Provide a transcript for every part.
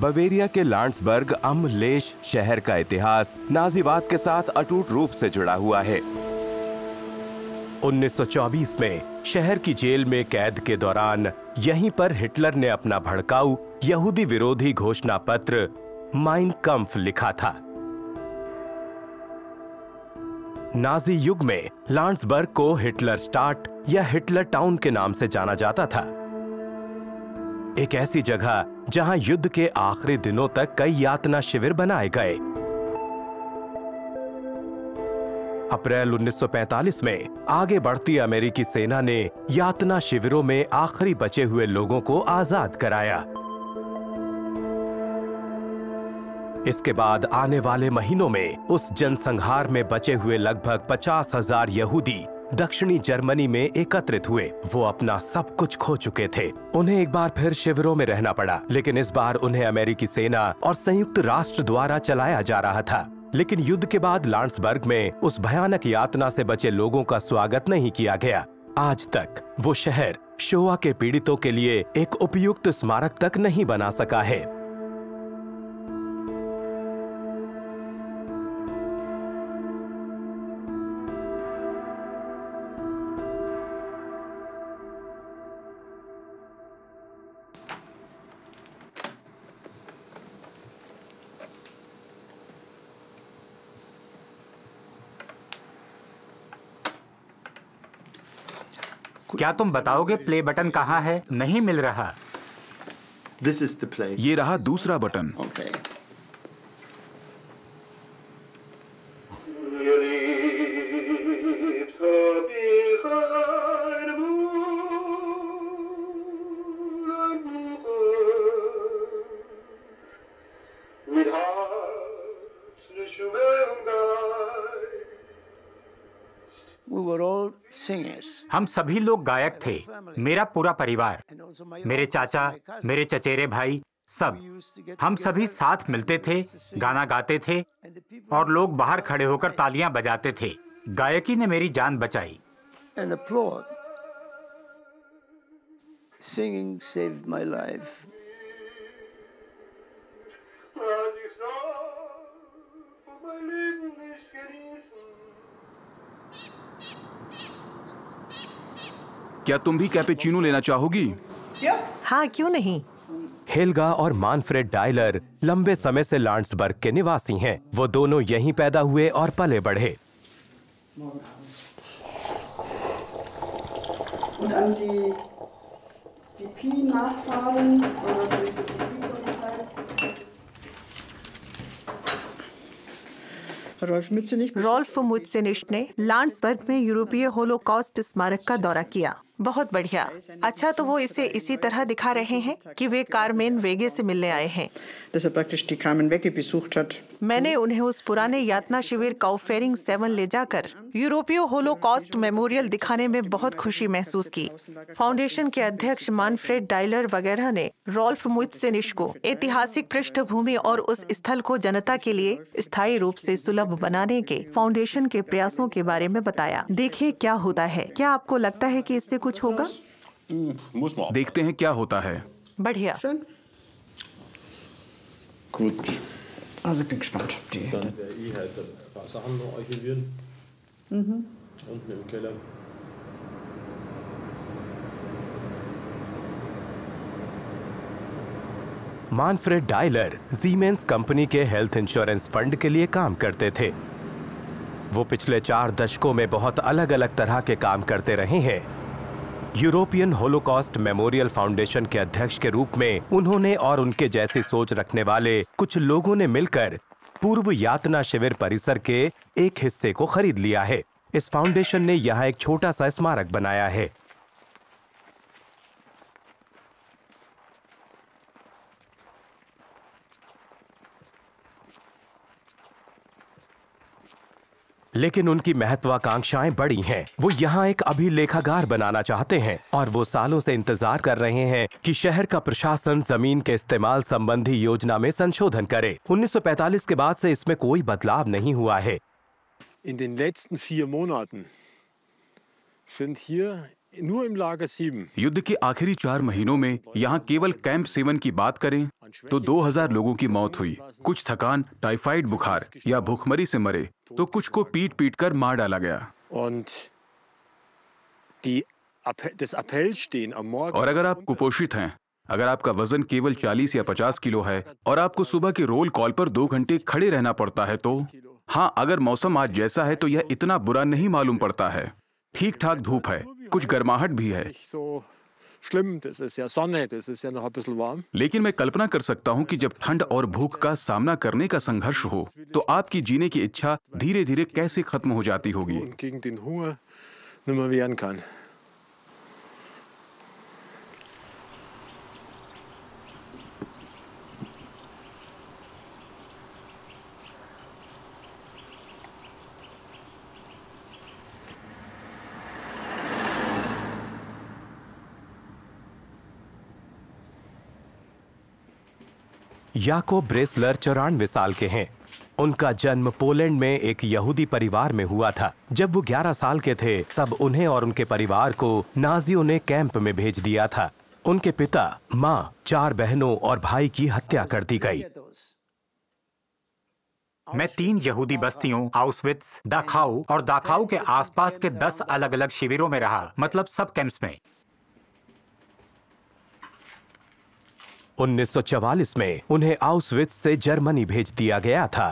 Bavaria के लांड्सबर्ग लेश शहर का इतिहास नाजीवाद के साथ अटूट रूप से जुड़ा हुआ है 1924 में शहर की जेल में कैद के दौरान यहीं पर हिटलर ने अपना भड़काऊ यहूदी विरोधी घोषणा पत्र माइन कम्फ लिखा था नाजी युग में लांड्सबर्ग को हिटलर स्टार्ट या हिटलर टाउन के नाम से जाना जाता था एक ऐसी जगह जहां युद्ध के आखिरी दिनों तक कई यातना शिविर बनाए गए अप्रैल 1945 में आगे बढ़ती अमेरिकी सेना ने यातना शिविरों में आखिरी बचे हुए लोगों को आजाद कराया इसके बाद आने वाले महीनों में उस जनसंहार में बचे हुए लगभग पचास हजार यहूदी दक्षिणी जर्मनी में एकत्रित हुए वो अपना सब कुछ खो चुके थे उन्हें एक बार फिर शिविरों में रहना पड़ा लेकिन इस बार उन्हें अमेरिकी सेना और संयुक्त राष्ट्र द्वारा चलाया जा रहा था लेकिन युद्ध के बाद लांसबर्ग में उस भयानक यातना से बचे लोगों का स्वागत नहीं किया गया आज तक वो शहर शोवा के पीड़ितों के लिए एक उपयुक्त स्मारक तक नहीं बना सका है क्या तुम बताओगे प्ले बटन कहाँ है नहीं मिल रहा ये रहा दूसरा बटन okay. हम सभी लोग गायक थे मेरा पूरा परिवार मेरे चाचा मेरे चचेरे भाई सब हम सभी साथ मिलते थे गाना गाते थे और लोग बाहर खड़े होकर तालियां बजाते थे गायकी ने मेरी जान बचाई क्या तुम भी कैपेचिनो लेना चाहोगी हाँ क्यों नहीं हेलगा और मानफ्रेड डायलर लंबे समय से लांड्सबर्ग के निवासी हैं वो दोनों यहीं पैदा हुए और पले बढ़े रोल्फ मुत्सेनिश ने लांड्सबर्ग में यूरोपीय होलोकॉस्ट स्मारक का दौरा किया बहुत बढ़िया अच्छा तो वो इसे इसी तरह दिखा रहे हैं कि वे कारमेन वेगे से मिलने आए हैं मैंने उन्हें उस पुराने यातना शिविर काउफेरिंग सेवन ले जाकर यूरोपीय कॉस्ट मेमोरियल दिखाने में बहुत खुशी महसूस की फाउंडेशन के अध्यक्ष मानफ्रेड डायलर वगैरह ने रोल्फ मुइत्सेनिश को ऐतिहासिक पृष्ठभूमि और उस स्थल को जनता के लिए स्थायी रूप से सुलभ बनाने के फाउंडेशन के प्रयासों के बारे में बताया देखिए क्या होता है क्या आपको लगता है कि इससे कुछ कुछ होगा हम्म, देखते हैं क्या होता है बढ़िया मानफ्रेड डायलर जीमेंस कंपनी के हेल्थ इंश्योरेंस फंड के लिए काम करते थे वो पिछले चार दशकों में बहुत अलग अलग तरह के काम करते रहे हैं यूरोपियन होलोकॉस्ट मेमोरियल फाउंडेशन के अध्यक्ष के रूप में उन्होंने और उनके जैसी सोच रखने वाले कुछ लोगों ने मिलकर पूर्व यातना शिविर परिसर के एक हिस्से को खरीद लिया है इस फाउंडेशन ने यहाँ एक छोटा सा स्मारक बनाया है लेकिन उनकी महत्वाकांक्षाएं बड़ी हैं। वो यहाँ एक अभिलेखागार बनाना चाहते हैं और वो सालों से इंतजार कर रहे हैं कि शहर का प्रशासन जमीन के इस्तेमाल संबंधी योजना में संशोधन करे 1945 के बाद से इसमें कोई बदलाव नहीं हुआ है In den letzten vier Monaten sind hier युद्ध के आखिरी चार महीनों में यहाँ केवल कैंप सेवन की बात करें तो 2000 लोगों की मौत हुई कुछ थकान टाइफाइड बुखार या भूखमरी से मरे तो कुछ को पीट पीट कर मार डाला गया और अगर आप कुपोषित हैं अगर आपका वजन केवल 40 या 50 किलो है और आपको सुबह के रोल कॉल पर दो घंटे खड़े रहना पड़ता है तो हाँ अगर मौसम आज जैसा है तो यह इतना बुरा नहीं मालूम पड़ता है ठीक ठाक धूप है कुछ गर्माहट भी है लेकिन मैं कल्पना कर सकता हूँ कि जब ठंड और भूख का सामना करने का संघर्ष हो तो आपकी जीने की इच्छा धीरे धीरे कैसे खत्म हो जाती होगी याको ब्रेसलर चौरानवे साल के हैं उनका जन्म पोलैंड में एक यहूदी परिवार में हुआ था जब वो 11 साल के थे तब उन्हें और उनके परिवार को नाजियों ने कैंप में भेज दिया था उनके पिता माँ चार बहनों और भाई की हत्या कर दी गई मैं तीन यहूदी बस्तियों आउसविट्स दाखाऊ और दाखाऊ के आसपास के दस अलग अलग शिविरों में रहा मतलब सब कैंप्स में 1944 में उन्हें आउसविथ से जर्मनी भेज दिया गया था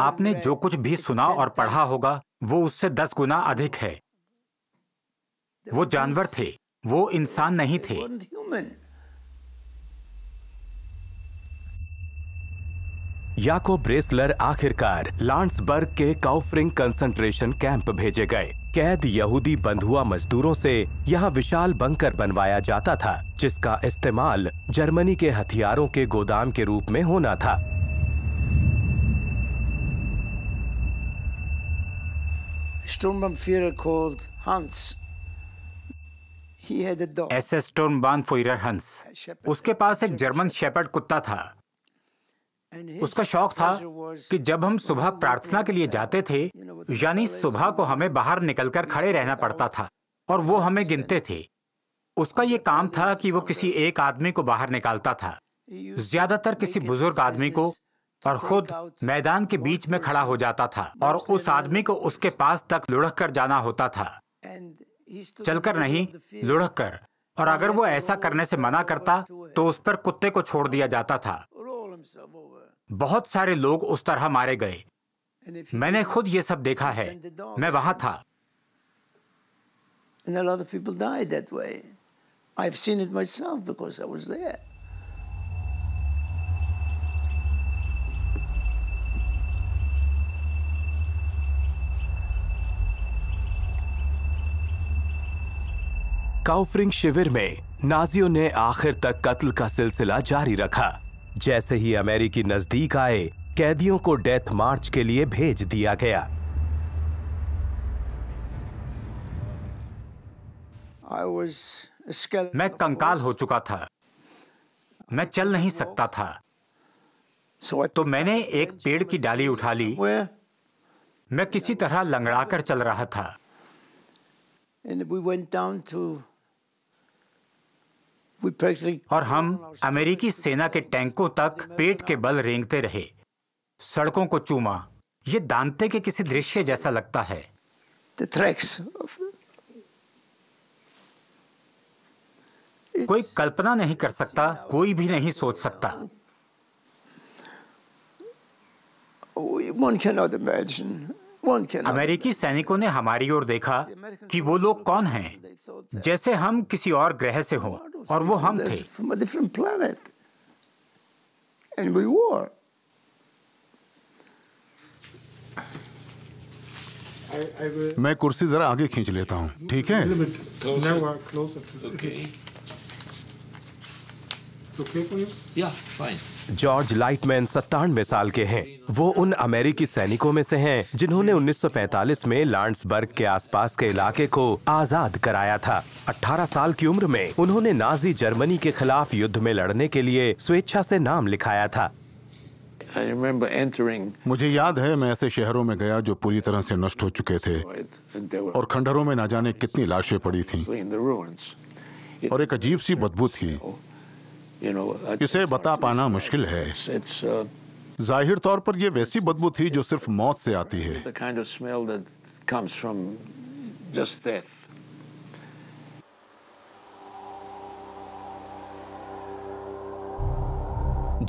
आपने जो कुछ भी सुना और पढ़ा होगा वो उससे दस गुना अधिक है वो जानवर थे वो इंसान नहीं थे याको ब्रेसलर आखिरकार लांड्सबर्ग के काउफरिंग कंसंट्रेशन कैंप भेजे गए कैद यहूदी बंधुआ मजदूरों से यहाँ विशाल बंकर बनवाया जाता था जिसका इस्तेमाल जर्मनी के हथियारों के गोदाम के रूप में होना था Sturmbannführer called उसके पास एक जर्मन शेपर्ड कुत्ता था उसका शौक था कि जब हम सुबह प्रार्थना के लिए जाते थे यानी सुबह को हमें बाहर निकलकर खड़े रहना पड़ता था और वो हमें गिनते थे उसका ये काम था कि वो किसी एक आदमी को बाहर निकालता था ज्यादातर किसी बुजुर्ग आदमी को और खुद मैदान के बीच में खड़ा हो जाता था और उस आदमी को उसके पास तक लुढ़क कर जाना होता था चलकर नहीं लुढ़क कर और अगर वो ऐसा करने से मना करता तो उस पर कुत्ते को छोड़ दिया जाता था बहुत सारे लोग उस तरह मारे गए मैंने खुद ये सब देखा है मैं वहां था काउफरिंग शिविर में नाजियों ने आखिर तक कत्ल का सिलसिला जारी रखा जैसे ही अमेरिकी नजदीक आए कैदियों को डेथ मार्च के लिए भेज दिया गया मैं कंकाल हो चुका था मैं चल नहीं सकता था तो मैंने एक पेड़ की डाली उठा ली मैं किसी तरह लंगड़ाकर चल रहा था और हम अमेरिकी सेना के टैंकों तक पेट के बल रेंगते रहे सड़कों को चूमा ये दांते के किसी दृश्य जैसा लगता है कोई कल्पना नहीं कर सकता कोई भी नहीं सोच सकता अमेरिकी सैनिकों ने हमारी ओर देखा कि वो लोग कौन हैं, जैसे हम किसी और ग्रह से हों। और वो हम थे मैं कुर्सी जरा आगे खींच लेता हूँ ठीक है जॉर्ज तो लाइटमैन सत्तानवे साल के हैं वो उन अमेरिकी सैनिकों में से हैं जिन्होंने 1945 में लांड्सबर्ग के आसपास के इलाके को आजाद कराया था 18 साल की उम्र में उन्होंने नाजी जर्मनी के खिलाफ युद्ध में लड़ने के लिए स्वेच्छा से नाम लिखाया था मुझे याद है मैं ऐसे शहरों में गया जो पूरी तरह से नष्ट हो चुके थे और खंडहरों में ना जाने कितनी लाशें पड़ी थीं और एक अजीब सी बदबू थी oh, इसे uh, बता पाना मुश्किल है uh, जाहिर तौर पर यह वैसी बदबू थी जो सिर्फ मौत से आती है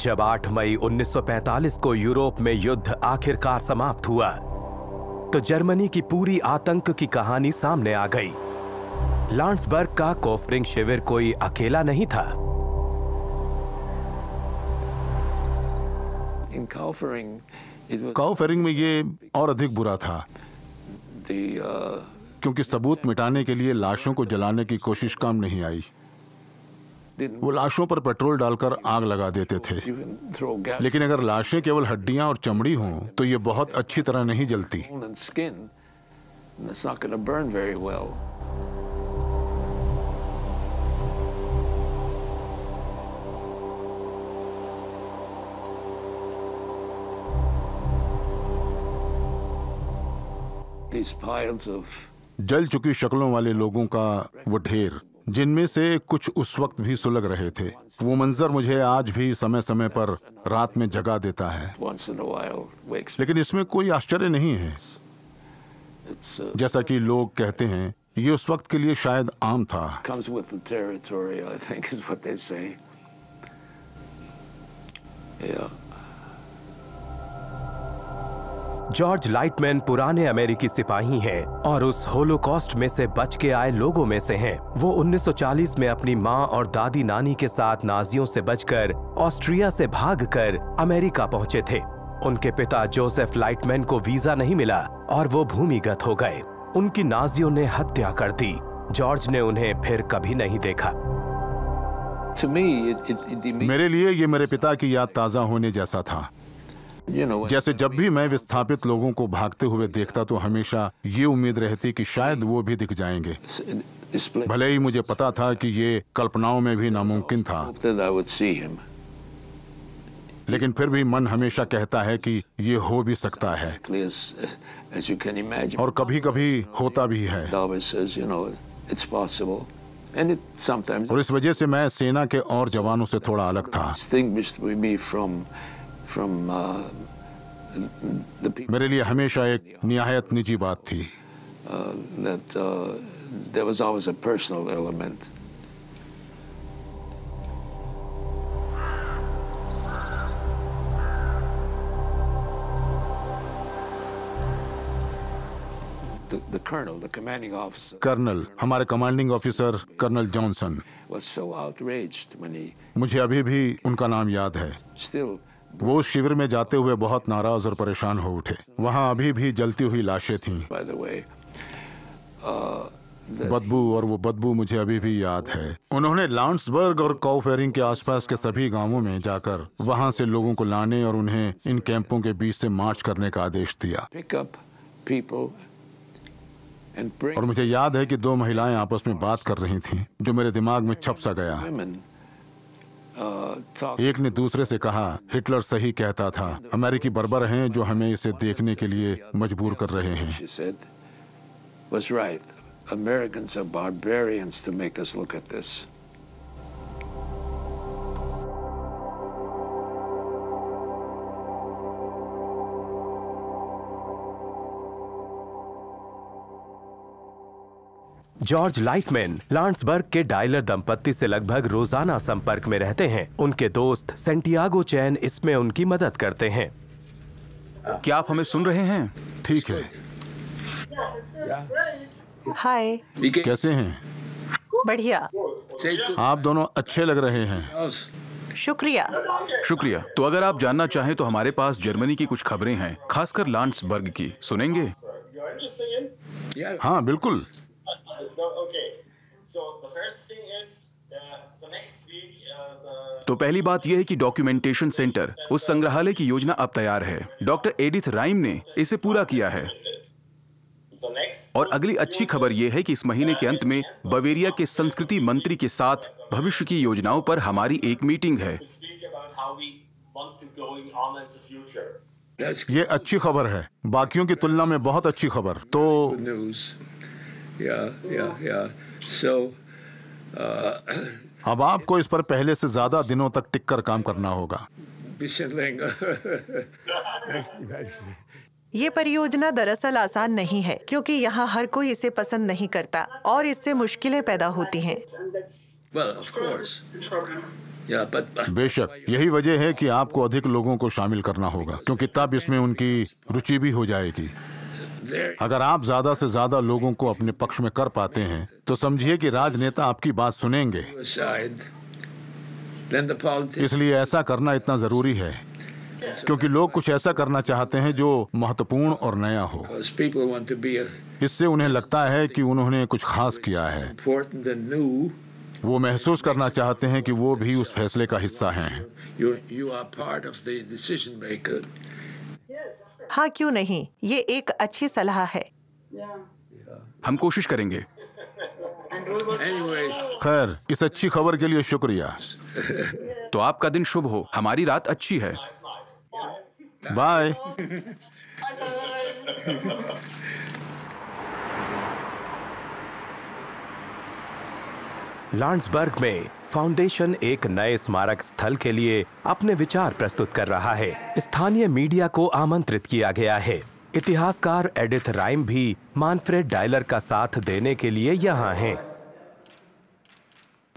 जब 8 मई 1945 को यूरोप में युद्ध आखिरकार समाप्त हुआ तो जर्मनी की पूरी आतंक की कहानी सामने आ गई लांड्सबर्ग का कोफरिंग शिविर कोई अकेला नहीं था काउफेरिंग में ये और अधिक बुरा था uh, क्योंकि सबूत मिटाने के लिए लाशों को जलाने की कोशिश काम नहीं आई वो लाशों पर पेट्रोल डालकर आग लगा देते थे लेकिन अगर लाशें केवल हड्डियां और चमड़ी हों तो ये बहुत अच्छी तरह नहीं जलती जल चुकी शक्लों वाले लोगों का वो ढेर जिनमें से कुछ उस वक्त भी सुलग रहे थे वो मंजर मुझे आज भी समय समय पर रात में जगा देता है लेकिन इसमें कोई आश्चर्य नहीं है uh, जैसा कि लोग कहते हैं ये उस वक्त के लिए शायद आम था yeah. जॉर्ज लाइटमैन पुराने अमेरिकी सिपाही हैं और उस होलोकॉस्ट में से बच के आए लोगों में से हैं। वो 1940 में अपनी माँ और दादी नानी के साथ नाजियों से बचकर ऑस्ट्रिया से भागकर अमेरिका पहुँचे थे उनके पिता जोसेफ लाइटमैन को वीजा नहीं मिला और वो भूमिगत हो गए उनकी नाजियों ने हत्या कर दी जॉर्ज ने उन्हें फिर कभी नहीं देखा मेरे लिए ये मेरे पिता की याद ताज़ा होने जैसा था जैसे जब भी मैं विस्थापित लोगों को भागते हुए देखता तो हमेशा ये उम्मीद रहती कि शायद वो भी दिख जाएंगे भले ही मुझे पता था कि ये कल्पनाओं में भी नामुमकिन था लेकिन फिर भी मन हमेशा कहता है कि ये हो भी सकता है और कभी कभी होता भी है और इस वजह से मैं सेना के और जवानों से थोड़ा अलग था Uh, मेरे लिए हमेशा एक नहायत निजी बात थी कर्नल uh, uh, हमारे कमांडिंग ऑफिसर कर्नल जॉनसन मुझे अभी भी उनका नाम याद है वो शिविर में जाते हुए बहुत नाराज और परेशान हो उठे वहाँ अभी भी जलती हुई लाशें थीं uh, बदबू और वो बदबू मुझे अभी भी याद है उन्होंने लॉन्सबर्ग और कॉफेरिंग के आसपास के सभी गांवों में जाकर वहां से लोगों को लाने और उन्हें इन कैंपों के बीच से मार्च करने का आदेश दिया और मुझे याद है कि दो महिलाएं आपस में बात कर रही थीं, जो मेरे दिमाग में छप सा गया एक ने दूसरे से कहा हिटलर सही कहता था अमेरिकी बर्बर हैं जो हमें इसे देखने के लिए मजबूर कर रहे हैं Americans are barbarians to make us look at this. George Lightman Landsberg के डायलर दंपत्ति से लगभग रोजाना संपर्क में रहते हैं उनके दोस्त सेंटियागो चैन इसमें उनकी मदद करते हैं क्या आप हमें सुन रहे हैं ठीक है हाय कैसे हैं बढ़िया आप दोनों अच्छे लग रहे हैं शुक्रिया शुक्रिया तो अगर आप जानना चाहें तो हमारे पास जर्मनी की कुछ खबरें हैं खासकर लांड्सबर्ग की सुनेंगे हाँ बिल्कुल Uh, uh, तो पहली बात यह है कि डॉक्यूमेंटेशन सेंटर उस संग्रहालय की योजना अब तैयार है डॉक्टर एडिथ राइम ने इसे पूरा किया है और अगली अच्छी खबर यह है कि इस महीने के अंत में बवेरिया के संस्कृति मंत्री के साथ भविष्य की योजनाओं पर हमारी एक मीटिंग है ये अच्छी खबर है बाकियों की तुलना में बहुत अच्छी खबर तो yeah, yeah, So, uh, अब आपको इस पर पहले से ज्यादा दिनों तक टिक कर काम करना होगा ये परियोजना दरअसल आसान नहीं है क्योंकि यहाँ हर कोई इसे पसंद नहीं करता और इससे मुश्किलें पैदा होती हैं। uh, बेशक यही वजह है कि आपको अधिक लोगों को शामिल करना होगा क्योंकि तब इसमें उनकी रुचि भी हो जाएगी अगर आप ज्यादा से ज्यादा लोगों को अपने पक्ष में कर पाते हैं तो समझिए कि राजनेता आपकी बात सुनेंगे इसलिए ऐसा करना इतना जरूरी है क्योंकि लोग कुछ ऐसा करना चाहते हैं जो महत्वपूर्ण और नया हो इससे उन्हें लगता है कि उन्होंने कुछ खास किया है वो महसूस करना चाहते हैं कि वो भी उस फैसले का हिस्सा हैं हाँ क्यों नहीं ये एक अच्छी सलाह है हम कोशिश करेंगे खैर इस अच्छी खबर के लिए शुक्रिया तो आपका दिन शुभ हो हमारी रात अच्छी है बाय लांड्सबर्ग में फाउंडेशन एक नए स्मारक स्थल के लिए अपने विचार प्रस्तुत कर रहा है स्थानीय मीडिया को आमंत्रित किया गया है इतिहासकार एडिथ राइम भी मानफ्रेड डायलर का साथ देने के लिए यहाँ हैं।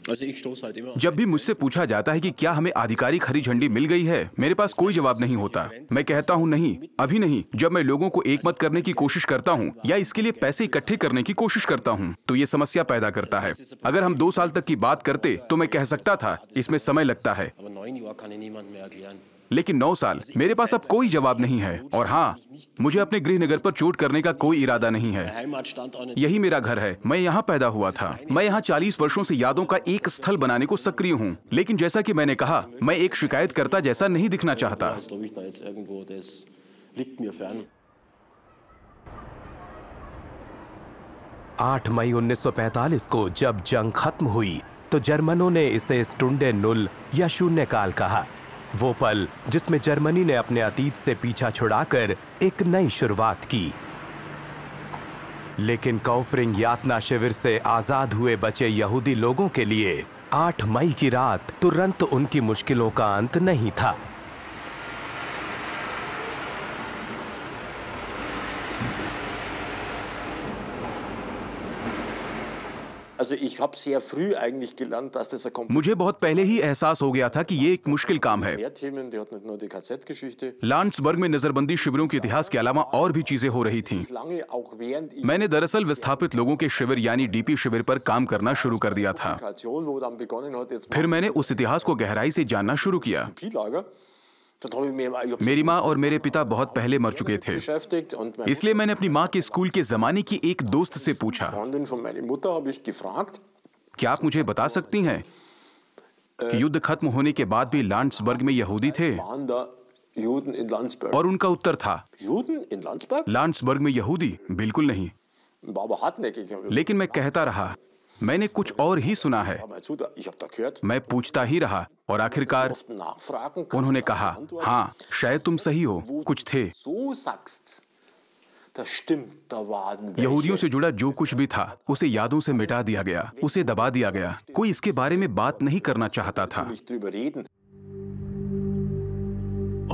जब भी मुझसे पूछा जाता है कि क्या हमें आधिकारिक हरी झंडी मिल गई है मेरे पास कोई जवाब नहीं होता मैं कहता हूँ नहीं अभी नहीं जब मैं लोगों को एक मत करने की कोशिश करता हूँ या इसके लिए पैसे इकट्ठे करने की कोशिश करता हूँ तो ये समस्या पैदा करता है अगर हम दो साल तक की बात करते तो मैं कह सकता था इसमें समय लगता है लेकिन नौ साल मेरे पास अब कोई जवाब नहीं है और हाँ मुझे अपने गृह नगर पर चोट करने का कोई इरादा नहीं है यही मेरा घर है मैं यहाँ पैदा हुआ था मैं यहाँ चालीस वर्षों से यादों का एक स्थल बनाने को सक्रिय हूँ लेकिन जैसा की मैंने कहा मैं एक शिकायत करता जैसा नहीं दिखना चाहता आठ मई 1945 को जब जंग खत्म हुई तो जर्मनों ने इसे स्टूडे नुल या शून्यकाल कहा वो पल जिसमें जर्मनी ने अपने अतीत से पीछा छुड़ाकर एक नई शुरुआत की लेकिन कौफरिंग यातना शिविर से आजाद हुए बचे यहूदी लोगों के लिए 8 मई की रात तुरंत उनकी मुश्किलों का अंत नहीं था मुझे बहुत पहले ही एहसास हो गया था कि ये एक मुश्किल काम है लांड्सबर्ग में नजरबंदी शिविरों के इतिहास के अलावा और भी चीजें हो रही थी मैंने दरअसल विस्थापित लोगों के शिविर यानी डीपी शिविर पर काम करना शुरू कर दिया था फिर मैंने उस इतिहास को गहराई से जानना शुरू किया तो मेरी माँ और मेरे पिता बहुत पहले मर चुके थे इसलिए मैंने अपनी माँ के स्कूल के जमाने की एक तो दोस्त से पूछा क्या आप मुझे बता सकती हैं कि युद्ध खत्म होने के बाद भी लांड्सबर्ग में यहूदी थे और उनका उत्तर था लांड्सबर्ग में यहूदी बिल्कुल नहीं लेकिन मैं कहता रहा मैंने कुछ और ही सुना है मैं पूछता ही रहा और आखिरकार उन्होंने कहा हाँ शायद तुम सही हो कुछ थे यहूदियों से जुड़ा जो कुछ भी था उसे यादों से मिटा दिया गया उसे दबा दिया गया कोई इसके बारे में बात नहीं करना चाहता था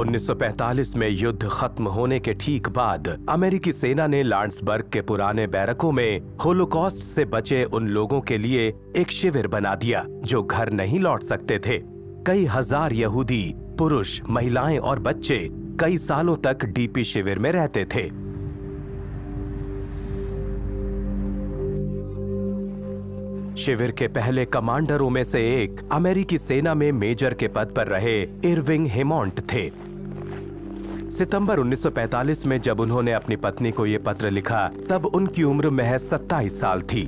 1945 में युद्ध खत्म होने के ठीक बाद अमेरिकी सेना ने लांड्सबर्ग के पुराने बैरकों में होलोकॉस्ट से बचे उन लोगों के लिए एक शिविर बना दिया जो घर नहीं लौट सकते थे कई हजार यहूदी पुरुष महिलाएं और बच्चे कई सालों तक डीपी शिविर में रहते थे शिविर के पहले कमांडरों में से एक अमेरिकी सेना में मेजर के पद पर रहे इरविंग हेमोंट थे सितंबर 1945 में जब उन्होंने अपनी पत्नी को यह पत्र लिखा तब उनकी उम्र महज सत्ताईस साल थी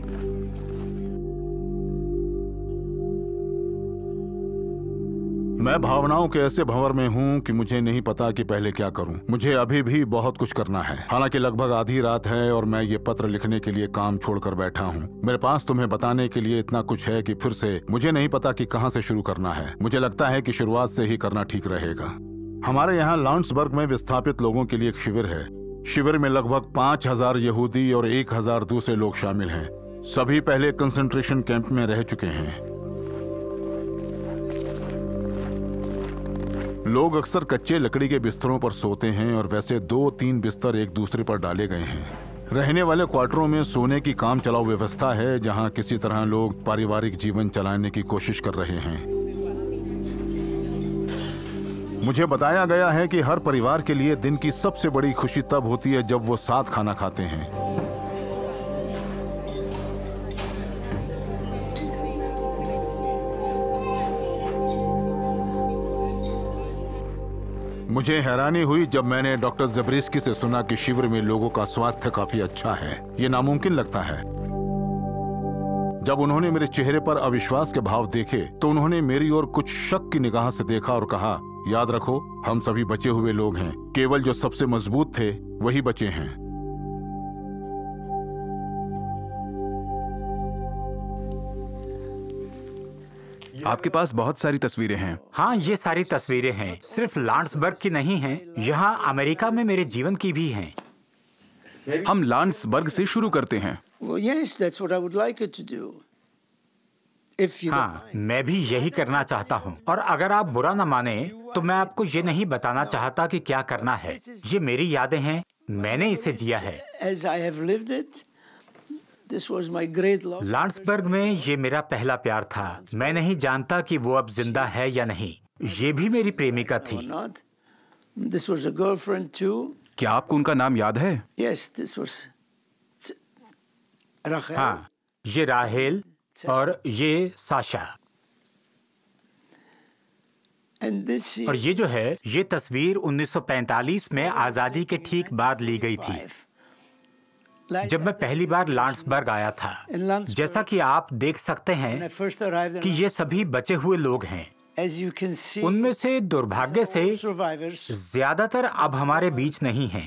मैं भावनाओं के ऐसे भंवर में हूँ कि मुझे नहीं पता कि पहले क्या करूँ मुझे अभी भी बहुत कुछ करना है हालांकि लगभग आधी रात है और मैं ये पत्र लिखने के लिए काम छोड़कर बैठा हूँ मेरे पास तुम्हें बताने के लिए इतना कुछ है कि फिर से मुझे नहीं पता कि कहाँ से शुरू करना है मुझे लगता है कि शुरुआत से ही करना ठीक रहेगा हमारे यहाँ लॉन्सबर्ग में विस्थापित लोगों के लिए एक शिविर है शिविर में लगभग पांच हजार यहूदी और एक हजार दूसरे लोग शामिल हैं सभी पहले कंसंट्रेशन कैंप में रह चुके हैं लोग अक्सर कच्चे लकड़ी के बिस्तरों पर सोते हैं और वैसे दो तीन बिस्तर एक दूसरे पर डाले गए हैं रहने वाले क्वार्टरों में सोने की काम चलाओ व्यवस्था है जहां किसी तरह लोग पारिवारिक जीवन चलाने की कोशिश कर रहे हैं मुझे बताया गया है कि हर परिवार के लिए दिन की सबसे बड़ी खुशी तब होती है जब वो साथ खाना खाते हैं मुझे हैरानी हुई जब मैंने डॉक्टर जबरिस्की से सुना कि शिविर में लोगों का स्वास्थ्य काफी अच्छा है ये नामुमकिन लगता है जब उन्होंने मेरे चेहरे पर अविश्वास के भाव देखे तो उन्होंने मेरी ओर कुछ शक की निगाह से देखा और कहा याद रखो हम सभी बचे हुए लोग हैं केवल जो सबसे मजबूत थे वही बचे हैं आपके पास बहुत सारी तस्वीरें हैं हाँ ये सारी तस्वीरें हैं सिर्फ लांड्सबर्ग की नहीं हैं यहाँ अमेरिका में मेरे जीवन की भी हैं हम लांड्सबर्ग से शुरू करते हैं well, yes, that's what I would like it to do. हाँ मैं भी यही करना चाहता हूँ और अगर आप बुरा न माने तो मैं आपको ये नहीं बताना चाहता कि क्या करना है ये मेरी यादें हैं मैंने इसे जिया है लांड्सबर्ग में ये मेरा पहला प्यार था मैं नहीं जानता कि वो अब जिंदा है या नहीं ये भी मेरी प्रेमिका थी क्या आपको उनका नाम याद है हाँ ये राहेल और ये साशा और ये जो है ये तस्वीर 1945 में आज़ादी के ठीक बाद ली गई थी जब मैं पहली बार लांसबर्ग आया था जैसा कि आप देख सकते हैं कि ये सभी बचे हुए लोग हैं उनमें से दुर्भाग्य से ज्यादातर अब हमारे बीच नहीं हैं।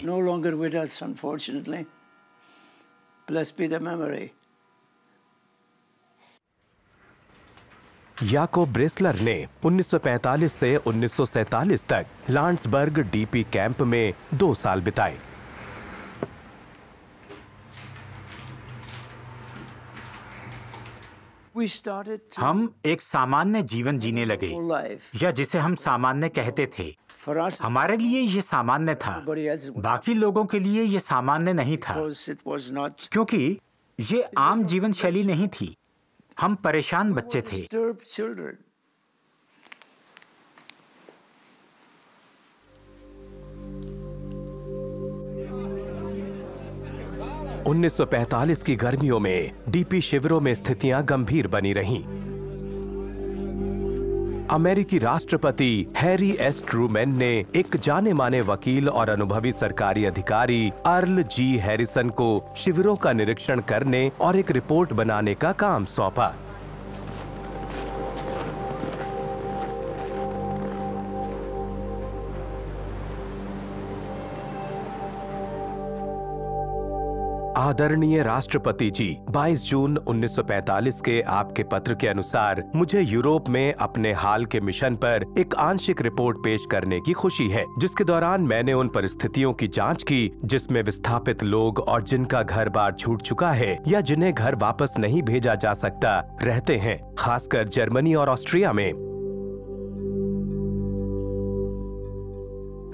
याको ब्रेसलर ने 1945 से 1947 तक लांड्सबर्ग डीपी कैंप में दो साल बिताए हम एक सामान्य जीवन जीने लगे या जिसे हम सामान्य कहते थे हमारे लिए ये सामान्य था बाकी लोगों के लिए ये सामान्य नहीं था क्योंकि ये आम जीवन शैली नहीं थी हम परेशान बच्चे थे उन्नीस की गर्मियों में डीपी शिविरों में स्थितियां गंभीर बनी रहीं। अमेरिकी राष्ट्रपति हैरी एस ट्रूमैन ने एक जाने माने वकील और अनुभवी सरकारी अधिकारी अर्ल जी हैरिसन को शिविरों का निरीक्षण करने और एक रिपोर्ट बनाने का काम सौंपा आदरणीय राष्ट्रपति जी 22 जून 1945 के आपके पत्र के अनुसार मुझे यूरोप में अपने हाल के मिशन पर एक आंशिक रिपोर्ट पेश करने की खुशी है जिसके दौरान मैंने उन परिस्थितियों की जांच की जिसमें विस्थापित लोग और जिनका घर बार छूट चुका है या जिन्हें घर वापस नहीं भेजा जा सकता रहते हैं खासकर जर्मनी और ऑस्ट्रिया में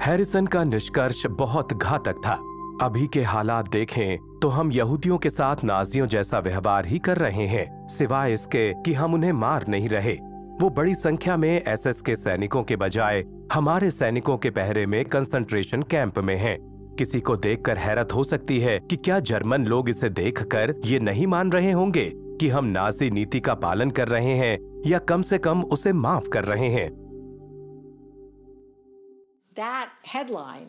हैरिसन का निष्कर्ष बहुत घातक था अभी के हालात देखें तो हम यहूदियों के साथ नाजियों जैसा व्यवहार ही कर रहे हैं सिवाय इसके कि हम उन्हें मार नहीं रहे वो बड़ी संख्या में एसएस के सैनिकों के बजाय हमारे सैनिकों के पहरे में कंसंट्रेशन कैंप में हैं। किसी को देखकर हैरत हो सकती है कि क्या जर्मन लोग इसे देख कर ये नहीं मान रहे होंगे कि हम नाजी नीति का पालन कर रहे हैं या कम से कम उसे माफ कर रहे हैं That headline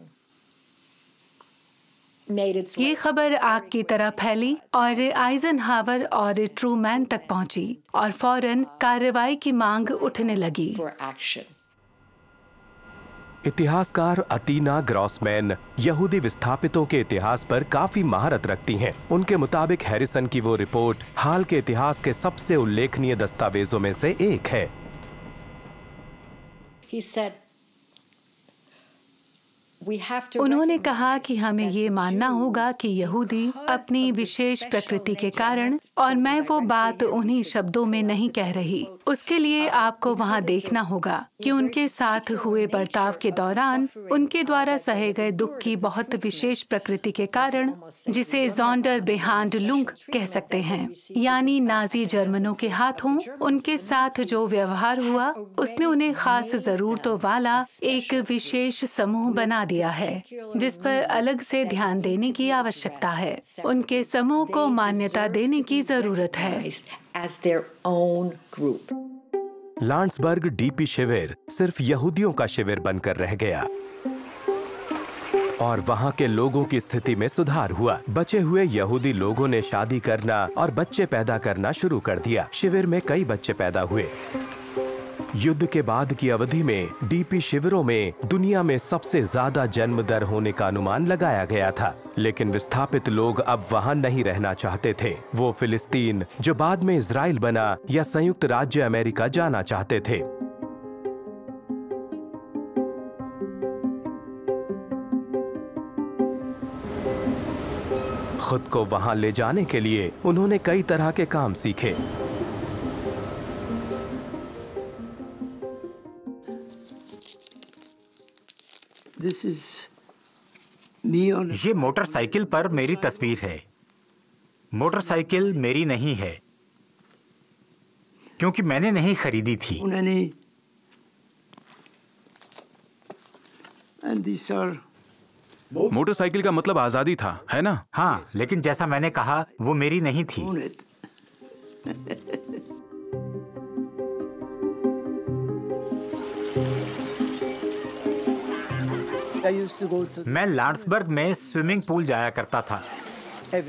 ये खबर आग की तरह फैली और आइजन हावर और ट्रूमैन तक पहुंची और फौरन कार्रवाई की मांग उठने लगी इतिहासकार अतीना ग्रॉसमैन यहूदी विस्थापितों के इतिहास पर काफी महारत रखती हैं। उनके मुताबिक हैरिसन की वो रिपोर्ट हाल के इतिहास के सबसे उल्लेखनीय दस्तावेजों में से एक है उन्होंने कहा कि हमें ये मानना होगा कि यहूदी अपनी विशेष प्रकृति के कारण और मैं वो बात उन्हीं शब्दों में नहीं कह रही उसके लिए आपको वहाँ देखना होगा कि उनके साथ हुए बर्ताव के दौरान उनके द्वारा सहे गए दुख की बहुत विशेष प्रकृति के कारण जिसे जोंडर बेहांड लुंग कह सकते हैं यानी नाजी जर्मनों के हाथों उनके साथ जो व्यवहार हुआ उसने उन्हें खास जरूरतों वाला एक विशेष समूह बना दिया है जिस पर अलग से ध्यान देने की आवश्यकता है उनके समूह को मान्यता देने की जरूरत है लांड्सबर्ग डीपी शिविर सिर्फ यहूदियों का शिविर बनकर रह गया और वहाँ के लोगों की स्थिति में सुधार हुआ बचे हुए यहूदी लोगों ने शादी करना और बच्चे पैदा करना शुरू कर दिया शिविर में कई बच्चे पैदा हुए युद्ध के बाद की अवधि में डीपी शिविरों में दुनिया में सबसे ज्यादा जन्म दर होने का अनुमान लगाया गया था लेकिन विस्थापित लोग अब वहाँ नहीं रहना चाहते थे वो फिलिस्तीन जो बाद में इसराइल बना या संयुक्त राज्य अमेरिका जाना चाहते थे खुद को वहां ले जाने के लिए उन्होंने कई तरह के काम सीखे ये मोटरसाइकिल पर मेरी तस्वीर है मोटरसाइकिल मेरी नहीं है क्योंकि मैंने नहीं खरीदी थी उन्होंने मोटरसाइकिल का मतलब आजादी था है ना हाँ लेकिन जैसा मैंने कहा वो मेरी नहीं थी मैं लार्ड्सबर्ग में स्विमिंग पूल जाया करता था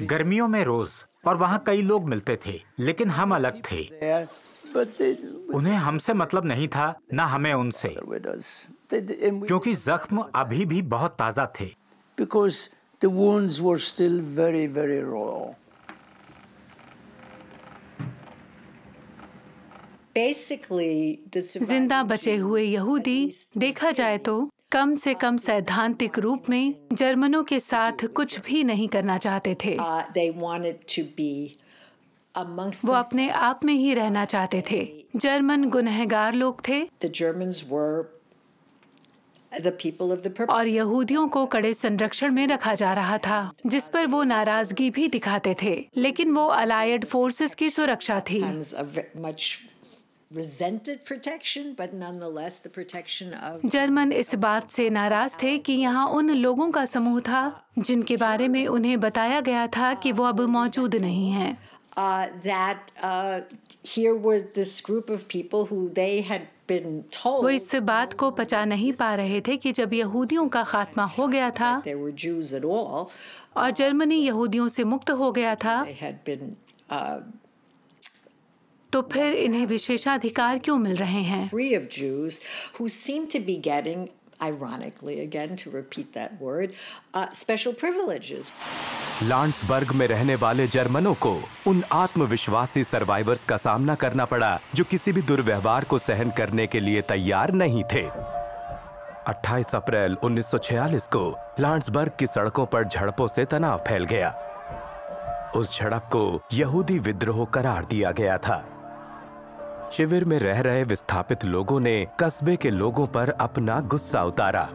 गर्मियों में रोज और वहाँ कई लोग मिलते थे लेकिन हम अलग थे उन्हें हमसे मतलब नहीं था ना हमें उनसे क्योंकि जख्म अभी भी बहुत ताजा थे जिंदा बचे हुए यहूदी देखा जाए तो कम से कम सैद्धांतिक रूप में जर्मनों के साथ कुछ भी नहीं करना चाहते थे uh, वो अपने आप में ही रहना चाहते थे जर्मन गुनहगार लोग थे और यहूदियों को कड़े संरक्षण में रखा जा रहा था जिस पर वो नाराजगी भी दिखाते थे लेकिन वो अलायड फोर्सेस की सुरक्षा थी जर्मन इस बात से नाराज थे कि यहाँ उन लोगों का समूह था जिनके बारे में उन्हें बताया गया था कि वो अब मौजूद नहीं है uh, uh, वो इस बात को पचा नहीं पा रहे थे कि जब यहूदियों का खात्मा हो गया था और जर्मनी यहूदियों से मुक्त हो गया था तो फिर इन्हें विशेषाधिकार क्यों मिल रहे हैं free of Jews who seem to be getting ironically again to repeat that word uh, special privileges लांड्सबर्ग में रहने वाले जर्मनों को उन आत्मविश्वासी सर्वाइवर्स का सामना करना पड़ा जो किसी भी दुर्व्यवहार को सहन करने के लिए तैयार नहीं थे 28 अप्रैल 1946 को लांड्सबर्ग की सड़कों पर झड़पों से तनाव फैल गया उस झड़प को यहूदी विद्रोह करार दिया गया था शिविर में रह रहे विस्थापित लोगों ने कस्बे के लोगों पर अपना गुस्सा उतारा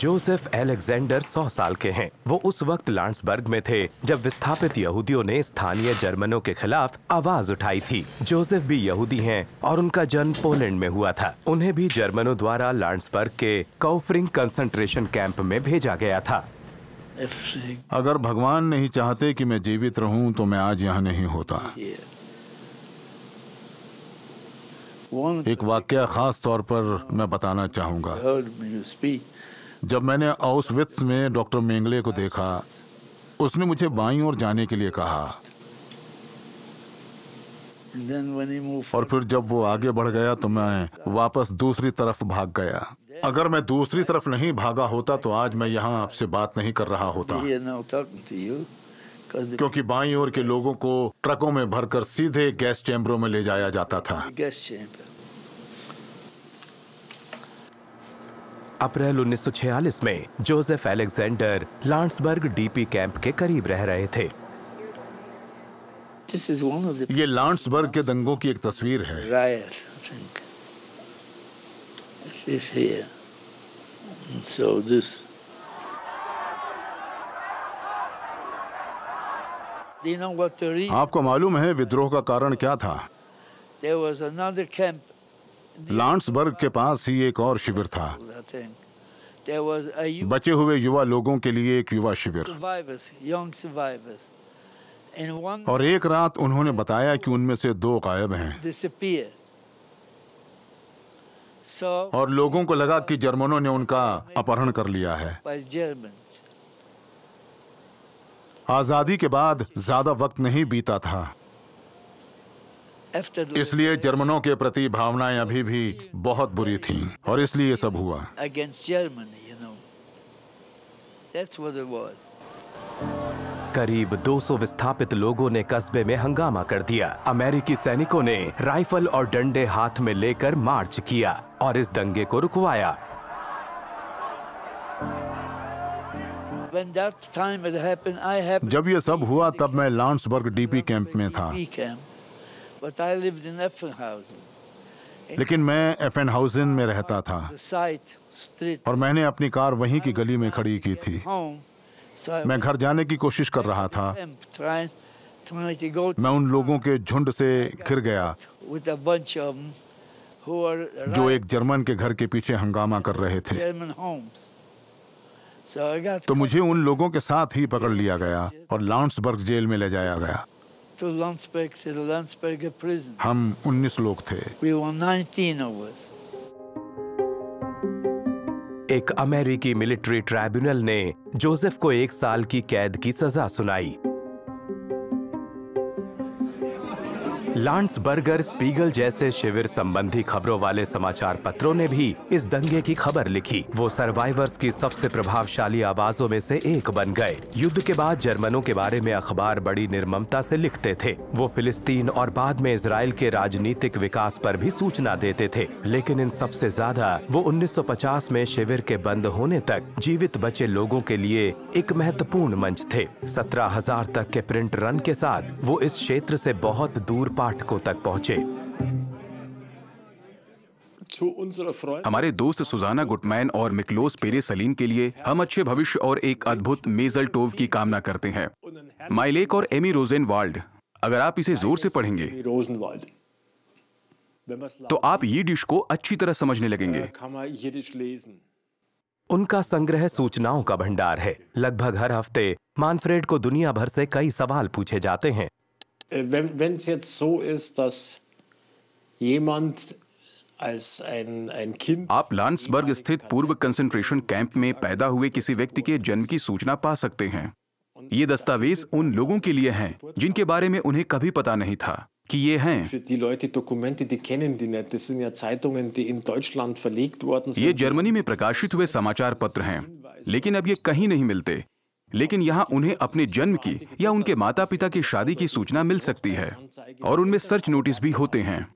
जोसेफ एलेक्जेंडर सौ साल के हैं वो उस वक्त लांसबर्ग में थे जब विस्थापित यहूदियों ने स्थानीय जर्मनों के खिलाफ आवाज उठाई थी जोसेफ भी यहूदी हैं और उनका जन्म पोलैंड में हुआ था उन्हें भी जर्मनों द्वारा लांसबर्ग के कौफरिंग कंसंट्रेशन कैंप में भेजा गया था अगर भगवान नहीं चाहते कि मैं जीवित रहूं तो मैं आज यहाँ नहीं होता एक वाक्य खास तौर पर मैं बताना चाहूंगा जब मैंने आउसवित्स में डॉक्टर मेंगले को देखा उसने मुझे बाई ओर जाने के लिए कहा और फिर जब वो आगे बढ़ गया तो मैं वापस दूसरी तरफ भाग गया अगर मैं दूसरी तरफ नहीं भागा होता तो आज मैं यहाँ आपसे बात नहीं कर रहा होता क्योंकि बाई ओर के लोगों को ट्रकों में भरकर सीधे गैस चैम्बरों में ले जाया जाता था गैस चैम्बर अप्रैल 1946 में Joseph Alexander Lansberg DP camp के करीब रह रहे थे ये लांसबर्ग के दंगों की एक तस्वीर है आपको मालूम है विद्रोह का कारण क्या था There was another camp लांड्सबर्ग के पास ही एक और शिविर था बचे हुए युवा लोगों के लिए एक युवा शिविर और एक रात उन्होंने बताया कि उनमें से दो गायब हैं और लोगों को लगा कि जर्मनों ने उनका अपहरण कर लिया है आजादी के बाद ज्यादा वक्त नहीं बीता था इसलिए जर्मनों के प्रति भावनाएं अभी भी बहुत बुरी थीं और इसलिए सब हुआ करीब 200 विस्थापित लोगों ने कस्बे में हंगामा कर दिया अमेरिकी सैनिकों ने राइफल और डंडे हाथ में लेकर मार्च किया और इस दंगे को रुकवाया जब ये सब हुआ तब मैं लॉन्सबर्ग डीपी कैंप में था लेकिन मैं एफ एन हाउसेन में रहता था और मैंने अपनी कार वहीं की गली में खड़ी की थी मैं घर जाने की कोशिश कर रहा था मैं उन लोगों के झुंड से घिर गया जो एक जर्मन के घर के पीछे हंगामा कर रहे थे तो मुझे उन लोगों के साथ ही पकड़ लिया गया और लॉन्सबर्ग जेल में ले जाया गया हम 19 लोग थे We were 19 of us. एक अमेरिकी मिलिट्री ट्राइब्यूनल ने जोसेफ को एक साल की कैद की सजा सुनाई बर्गर स्पीगल जैसे शिविर संबंधी खबरों वाले समाचार पत्रों ने भी इस दंगे की खबर लिखी वो सर्वाइवर्स की सबसे प्रभावशाली आवाजों में से एक बन गए युद्ध के बाद जर्मनों के बारे में अखबार बड़ी निर्ममता से लिखते थे वो फिलिस्तीन और बाद में इसराइल के राजनीतिक विकास पर भी सूचना देते थे लेकिन इन सबसे ज्यादा वो उन्नीस में शिविर के बंद होने तक जीवित बचे लोगों के लिए एक महत्वपूर्ण मंच थे सत्रह हजार तक के प्रिंट रन के साथ वो इस क्षेत्र ऐसी बहुत दूर पाठकों तक पहुंचे हमारे दोस्त सुजाना गुटमैन और मिकलोस पेरे सलीन के लिए हम अच्छे भविष्य और एक अद्भुत मेजल टोव की कामना करते हैं माइलेक और एमी रोजेन वाल्ड अगर आप इसे जोर से पढ़ेंगे तो आप ये डिश को अच्छी तरह समझने लगेंगे uh, uh, उनका संग्रह सूचनाओं का भंडार है लगभग हर हफ्ते मानफ्रेड को दुनिया भर से कई सवाल पूछे जाते हैं Äh, wenn es jetzt so ist, dass jemand als ein, ein Kind... आप लांसबर्ग स्थित पूर्व कंसंट्रेशन कैंप में पैदा हुए किसी व्यक्ति के जन्म की सूचना पा सकते हैं ये दस्तावेज उन लोगों के लिए हैं जिनके बारे में उन्हें कभी पता नहीं था कि ये हैं ये जर्मनी में प्रकाशित हुए समाचार पत्र हैं लेकिन अब ये कहीं नहीं मिलते लेकिन यहाँ उन्हें अपने जन्म की या उनके माता पिता की शादी की सूचना मिल सकती है और उनमें सर्च नोटिस भी होते हैं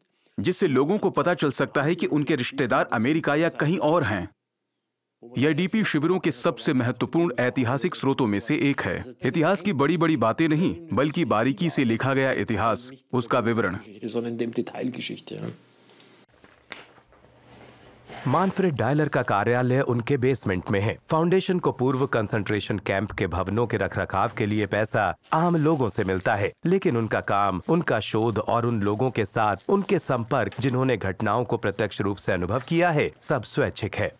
जिससे लोगों को पता चल सकता है कि उनके रिश्तेदार अमेरिका या कहीं और हैं यह डीपी शिविरों के सबसे महत्वपूर्ण ऐतिहासिक स्रोतों में से एक है इतिहास की बड़ी बड़ी बातें नहीं बल्कि बारीकी से लिखा गया इतिहास उसका विवरण मानफ्रेड डायलर का कार्यालय उनके बेसमेंट में है फाउंडेशन को पूर्व कंसंट्रेशन कैंप के भवनों के रखरखाव के लिए पैसा आम लोगों से मिलता है लेकिन उनका काम उनका शोध और उन लोगों के साथ उनके संपर्क जिन्होंने घटनाओं को प्रत्यक्ष रूप से अनुभव किया है सब स्वैच्छिक है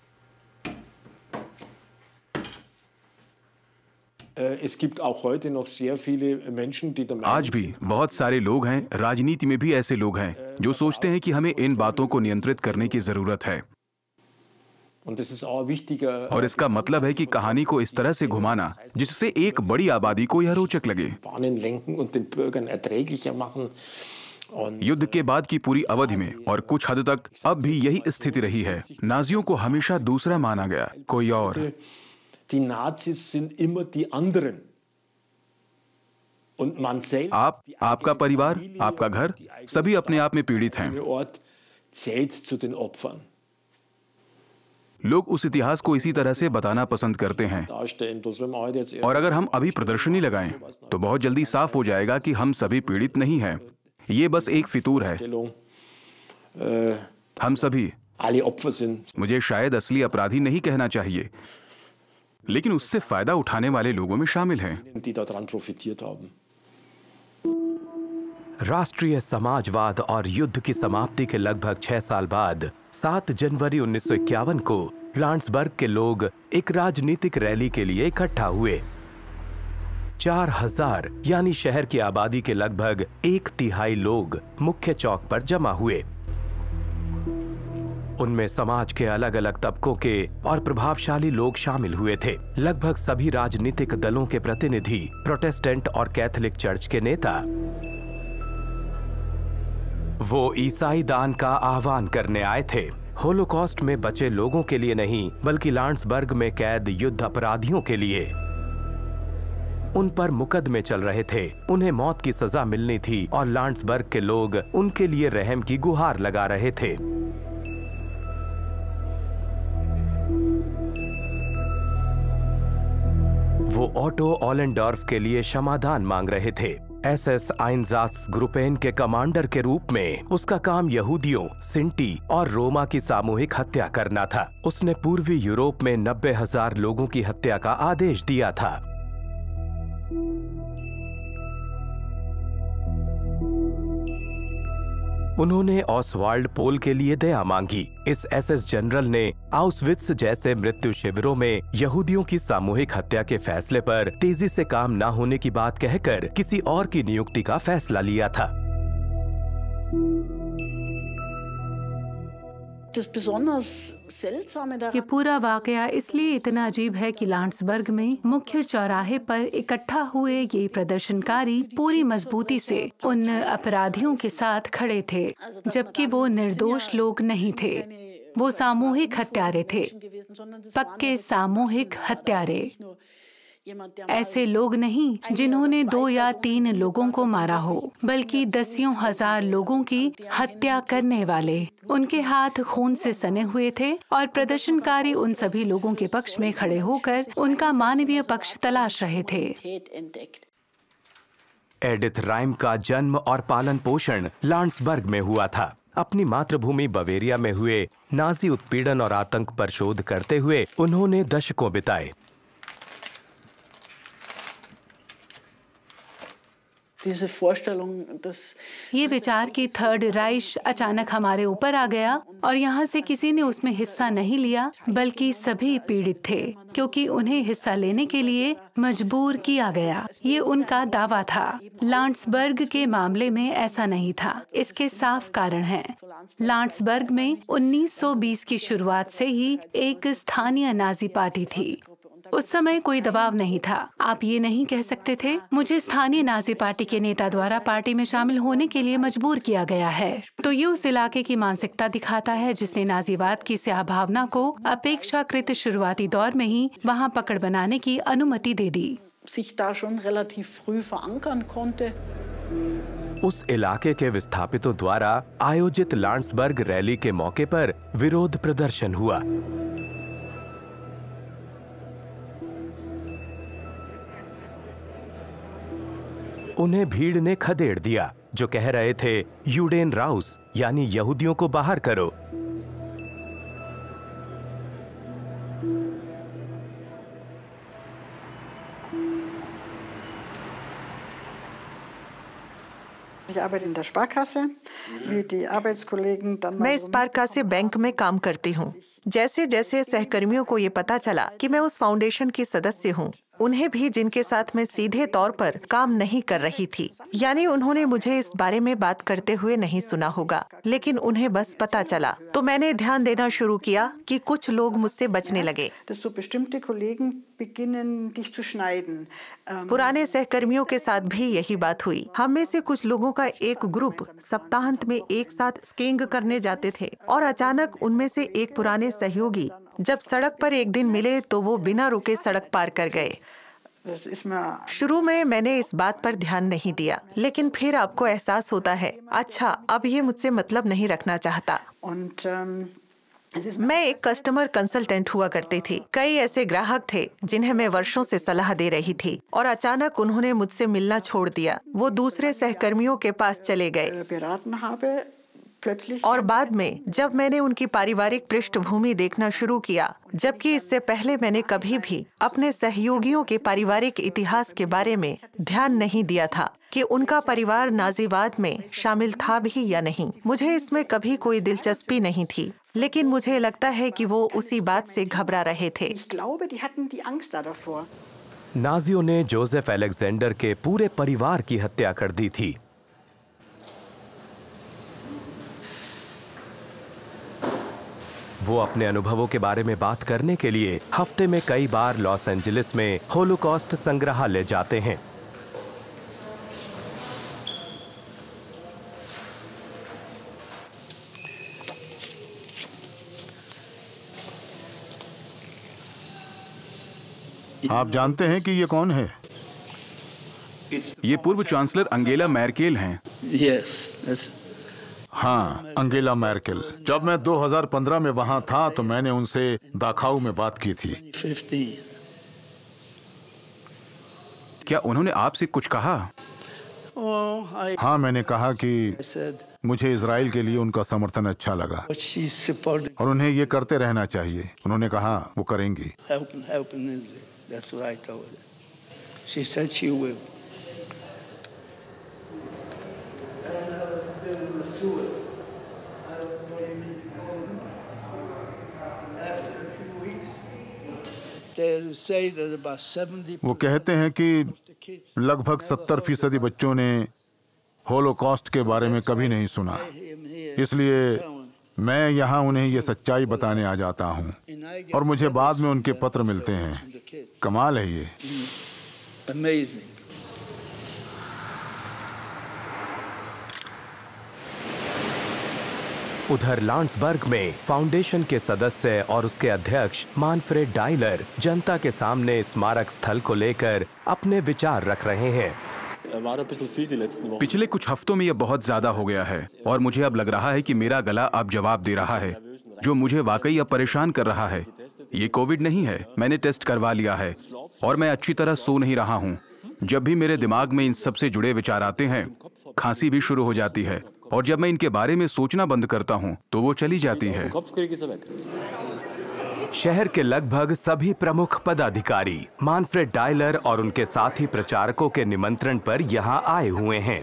äh, आज भी बहुत सारे लोग हैं राजनीति में भी ऐसे लोग हैं जो सोचते हैं कि हमें इन बातों को नियंत्रित करने की जरूरत है और इसका मतलब है कि कहानी को इस तरह से घुमाना जिससे एक बड़ी आबादी को यह रोचक लगे युद्ध के बाद की पूरी अवधि में और कुछ हद तक अब भी यही स्थिति रही है नाजियों को हमेशा दूसरा माना गया कोई और आप आपका परिवार आपका घर सभी अपने आप में पीड़ित हैं लोग उस इतिहास को इसी तरह से बताना पसंद करते हैं और अगर हम अभी प्रदर्शनी लगाएं तो बहुत जल्दी साफ हो जाएगा कि हम सभी पीड़ित नहीं हैं ये बस एक फितूर है हम सभी मुझे शायद असली अपराधी नहीं कहना चाहिए लेकिन उससे फायदा उठाने वाले लोगों में शामिल हैं राष्ट्रीय समाजवाद और युद्ध की समाप्ति के लगभग छह साल बाद 7 जनवरी उन्नीस को लांड्सबर्ग के लोग एक राजनीतिक रैली के लिए इकट्ठा हुए चार हजार यानी शहर की आबादी के लगभग एक तिहाई लोग मुख्य चौक पर जमा हुए उनमें समाज के अलग अलग तबकों के और प्रभावशाली लोग शामिल हुए थे लगभग सभी राजनीतिक दलों के प्रतिनिधि प्रोटेस्टेंट और कैथोलिक चर्च के नेता वो ईसाई दान का आह्वान करने आए थे होलोकॉस्ट में बचे लोगों के लिए नहीं बल्कि लांड्सबर्ग में कैद युद्ध अपराधियों के लिए उन पर मुकदमे चल रहे थे उन्हें मौत की सजा मिलनी थी और लांड्सबर्ग के लोग उनके लिए रहम की गुहार लगा रहे थे वो ऑटो ऑलेंडॉर्फ के लिए क्षमाधान मांग रहे थे एसएस आइनजात्स ग्रुपेन के कमांडर के रूप में उसका काम यहूदियों सिंटी और रोमा की सामूहिक हत्या करना था उसने पूर्वी यूरोप में नब्बे हजार लोगों की हत्या का आदेश दिया था उन्होंने ऑसवाल्ड पोल के लिए दया मांगी इस एसएस जनरल ने आउसवित्स जैसे मृत्यु शिविरों में यहूदियों की सामूहिक हत्या के फैसले पर तेजी से काम न होने की बात कहकर किसी और की नियुक्ति का फैसला लिया था ये पूरा वाकया इसलिए इतना अजीब है कि लांड्सबर्ग में मुख्य चौराहे पर इकट्ठा हुए ये प्रदर्शनकारी पूरी मजबूती से उन अपराधियों के साथ खड़े थे जबकि वो निर्दोष लोग नहीं थे वो सामूहिक हत्यारे थे पक्के सामूहिक हत्यारे ऐसे लोग नहीं जिन्होंने दो या तीन लोगों को मारा हो बल्कि दसियों हजार लोगों की हत्या करने वाले उनके हाथ खून से सने हुए थे और प्रदर्शनकारी उन सभी लोगों के पक्ष में खड़े होकर उनका मानवीय पक्ष तलाश रहे थे एडिथ राइम का जन्म और पालन पोषण लांड्सबर्ग में हुआ था अपनी मातृभूमि बवेरिया में हुए नाजी उत्पीड़न और आतंक पर शोध करते हुए उन्होंने दशकों बिताए ये विचार कि थर्ड राइश अचानक हमारे ऊपर आ गया और यहाँ से किसी ने उसमें हिस्सा नहीं लिया बल्कि सभी पीड़ित थे क्योंकि उन्हें हिस्सा लेने के लिए मजबूर किया गया ये उनका दावा था लांड्सबर्ग के मामले में ऐसा नहीं था इसके साफ कारण है लांड्सबर्ग में 1920 की शुरुआत से ही एक स्थानीय नाजी पार्टी थी उस समय कोई दबाव नहीं था आप ये नहीं कह सकते थे मुझे स्थानीय नाजी पार्टी के नेता द्वारा पार्टी में शामिल होने के लिए मजबूर किया गया है तो ये उस इलाके की मानसिकता दिखाता है जिसने नाजीवाद की स्या भावना को अपेक्षाकृत शुरुआती दौर में ही वहाँ पकड़ बनाने की अनुमति दे दी उस इलाके के विस्थापितों द्वारा आयोजित लांसबर्ग रैली के मौके पर विरोध प्रदर्शन हुआ उन्हें भीड़ ने खदेड़ दिया जो कह रहे थे यूडेन राउस यानी यहूदियों को बाहर करो मैं इस से बैंक में काम करती हूँ जैसे जैसे सहकर्मियों को ये पता चला कि मैं उस फाउंडेशन की सदस्य हूँ उन्हें भी जिनके साथ मैं सीधे तौर पर काम नहीं कर रही थी यानी उन्होंने मुझे इस बारे में बात करते हुए नहीं सुना होगा लेकिन उन्हें बस पता चला तो मैंने ध्यान देना शुरू किया कि कुछ लोग मुझसे बचने लगे ähm, पुराने सहकर्मियों के साथ भी यही बात हुई हम में से कुछ लोगों का एक ग्रुप सप्ताहांत में एक साथ स्कीइंग करने जाते थे और अचानक उनमें से एक पुराने सहयोगी जब सड़क पर एक दिन मिले तो वो बिना रुके सड़क पार कर गए शुरू में मैंने इस बात पर ध्यान नहीं दिया लेकिन फिर आपको एहसास होता है अच्छा अब ये मुझसे मतलब नहीं रखना चाहता मैं एक कस्टमर कंसल्टेंट हुआ करती थी कई ऐसे ग्राहक थे जिन्हें मैं वर्षों से सलाह दे रही थी और अचानक उन्होंने मुझसे मिलना छोड़ दिया वो दूसरे सहकर्मियों के पास चले गए और बाद में जब मैंने उनकी पारिवारिक पृष्ठभूमि देखना शुरू किया जबकि इससे पहले मैंने कभी भी अपने सहयोगियों के पारिवारिक इतिहास के बारे में ध्यान नहीं दिया था कि उनका परिवार नाजीवाद में शामिल था भी या नहीं मुझे इसमें कभी कोई दिलचस्पी नहीं थी लेकिन मुझे लगता है कि वो उसी बात से घबरा रहे थे नाजियों ने जोसेफ एलेक्जेंडर के पूरे परिवार की हत्या कर दी थी वो अपने अनुभवों के बारे में बात करने के लिए हफ्ते में कई बार लॉस एंजलिस में होलोकॉस्ट संग्रहालय जाते हैं आप जानते हैं कि ये कौन है ये पूर्व चांसलर अंगेला मैरकेल हैं। यस, yes, हाँ अंगेला मैरकिल जब मैं 2015 में वहां था तो मैंने उनसे दाखाऊ में बात की थी क्या उन्होंने आपसे कुछ कहा हाँ मैंने कहा कि मुझे इसराइल के लिए उनका समर्थन अच्छा लगा और उन्हें ये करते रहना चाहिए उन्होंने कहा वो करेंगी वो कहते हैं कि लगभग सत्तर फीसदी बच्चों ने होलोकॉस्ट के बारे में कभी नहीं सुना इसलिए मैं यहाँ उन्हें ये सच्चाई बताने आ जाता हूँ और मुझे बाद में उनके पत्र मिलते हैं कमाल है ये उधर लांड्सबर्ग में फाउंडेशन के सदस्य और उसके अध्यक्ष मानफ्रेड डाइलर जनता के सामने स्मारक स्थल को लेकर अपने विचार रख रहे हैं पिछले कुछ हफ्तों में यह बहुत ज्यादा हो गया है और मुझे अब लग रहा है कि मेरा गला अब जवाब दे रहा है जो मुझे वाकई अब परेशान कर रहा है ये कोविड नहीं है मैंने टेस्ट करवा लिया है और मैं अच्छी तरह सो नहीं रहा हूँ जब भी मेरे दिमाग में इन सबसे जुड़े विचार आते हैं खांसी भी शुरू हो जाती है और जब मैं इनके बारे में सोचना बंद करता हूँ तो वो चली जाती है शहर के लगभग सभी प्रमुख पदाधिकारी मानफ्रेड डायलर और उनके साथी प्रचारकों के निमंत्रण पर यहाँ आए हुए हैं